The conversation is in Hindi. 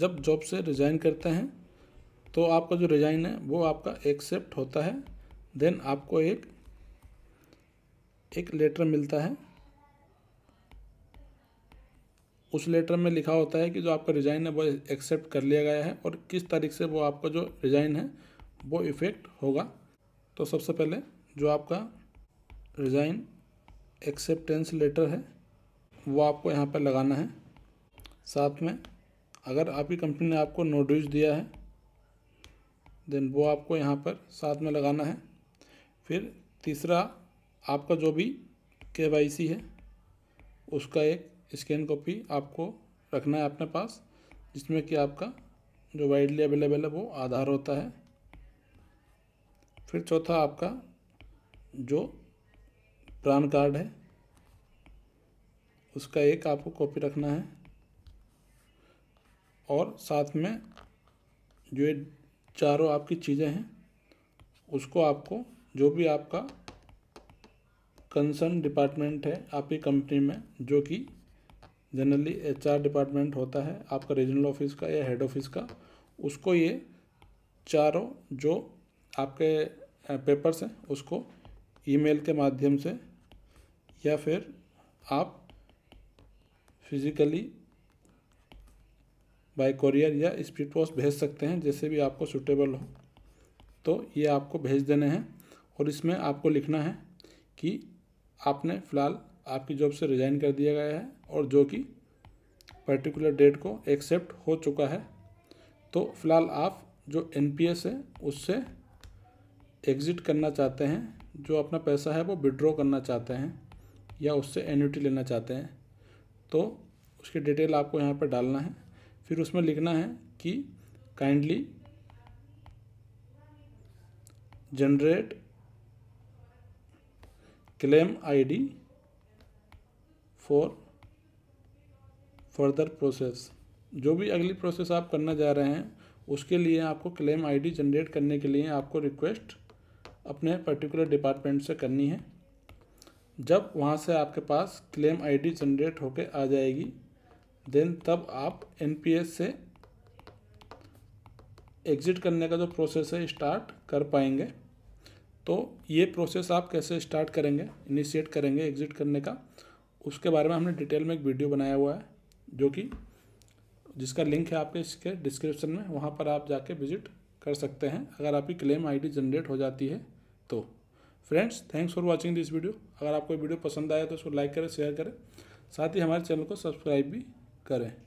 जब जॉब से रिज़ाइन करते हैं तो आपका जो रिज़ाइन है वो आपका एक्सेप्ट होता है देन आपको एक एक लेटर मिलता है उस लेटर में लिखा होता है कि जो आपका रिज़ाइन है वो एक्सेप्ट कर लिया गया है और किस तारीख से वो आपका जो रिज़ाइन है वो इफ़ेक्ट होगा तो सबसे पहले जो आपका रिज़ाइन एक्सेप्टेंस लेटर है वो आपको यहाँ पर लगाना है साथ में अगर आपकी कंपनी ने आपको नोटिस दिया है देन वो आपको यहाँ पर साथ में लगाना है फिर तीसरा आपका जो भी के वाई सी है उसका एक स्कैन कॉपी आपको रखना है अपने पास जिसमें कि आपका जो वाइडली अवेलेबल है वो आधार होता है फिर चौथा आपका जो प्रान कार्ड है उसका एक आपको कॉपी रखना है और साथ में जो ये चारों आपकी चीज़ें हैं उसको आपको जो भी आपका कंसर्न डिपार्टमेंट है आपकी कंपनी में जो कि जनरली एचआर डिपार्टमेंट होता है आपका रीजनल ऑफिस का या हेड ऑफिस का उसको ये चारों जो आपके पेपर्स हैं उसको ईमेल के माध्यम से या फिर आप फिज़िकली बाय कॉरियर या स्पीड पोस्ट भेज सकते हैं जैसे भी आपको सूटेबल हो तो ये आपको भेज देने हैं और इसमें आपको लिखना है कि आपने फ़िलहाल आपकी जॉब से रिज़ाइन कर दिया गया है और जो कि पर्टिकुलर डेट को एक्सेप्ट हो चुका है तो फ़िलहाल आप जो एन है उससे एग्ज़िट करना चाहते हैं जो अपना पैसा है वो विड्रॉ करना चाहते हैं या उससे एन लेना चाहते हैं तो उसकी डिटेल आपको यहाँ पर डालना है फिर उसमें लिखना है कि kindly generate claim ID for further process जो भी अगली प्रोसेस आप करना जा रहे हैं उसके लिए आपको क्लेम आईडी जनरेट करने के लिए आपको रिक्वेस्ट अपने पर्टिकुलर डिपार्टमेंट से करनी है जब वहाँ से आपके पास क्लेम आईडी जनरेट होकर आ जाएगी देन तब आप एन से एग्ज़िट करने का जो प्रोसेस है स्टार्ट कर पाएंगे तो ये प्रोसेस आप कैसे स्टार्ट करेंगे इनिशिएट करेंगे एग्ज़िट करने का उसके बारे में हमने डिटेल में एक वीडियो बनाया हुआ है जो कि जिसका लिंक है आपके इसके डिस्क्रिप्शन में वहाँ पर आप जाके विजिट कर सकते हैं अगर आपकी क्लेम आईडी जनरेट हो जाती है तो friends thanks for watching this video अगर आपको वीडियो पसंद आया तो उसको लाइक करें शेयर करें साथ ही हमारे चैनल को सब्सक्राइब भी kare.